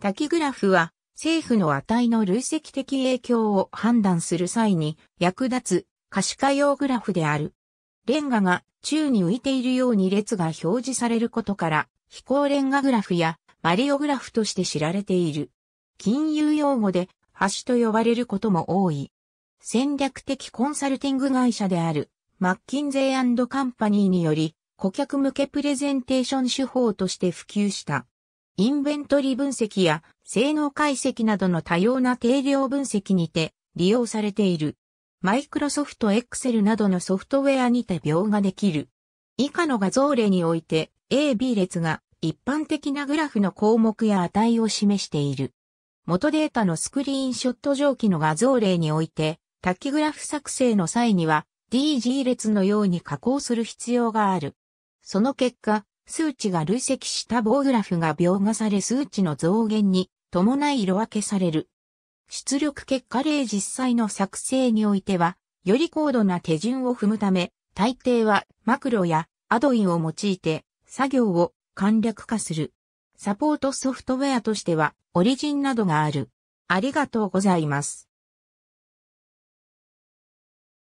タキグラフは政府の値の累積的影響を判断する際に役立つ可視化用グラフである。レンガが宙に浮いているように列が表示されることから飛行レンガグラフやマリオグラフとして知られている。金融用語で橋と呼ばれることも多い。戦略的コンサルティング会社であるマッキンゼーカンパニーにより顧客向けプレゼンテーション手法として普及した。インベントリ分析や性能解析などの多様な定量分析にて利用されている。マイクロソフト Excel などのソフトウェアにて描画できる。以下の画像例において AB 列が一般的なグラフの項目や値を示している。元データのスクリーンショット上記の画像例において、タキグラフ作成の際には DG 列のように加工する必要がある。その結果、数値が累積した棒グラフが描画され数値の増減に伴い色分けされる。出力結果例実際の作成においては、より高度な手順を踏むため、大抵はマクロやアドインを用いて作業を簡略化する。サポートソフトウェアとしてはオリジンなどがある。ありがとうございます。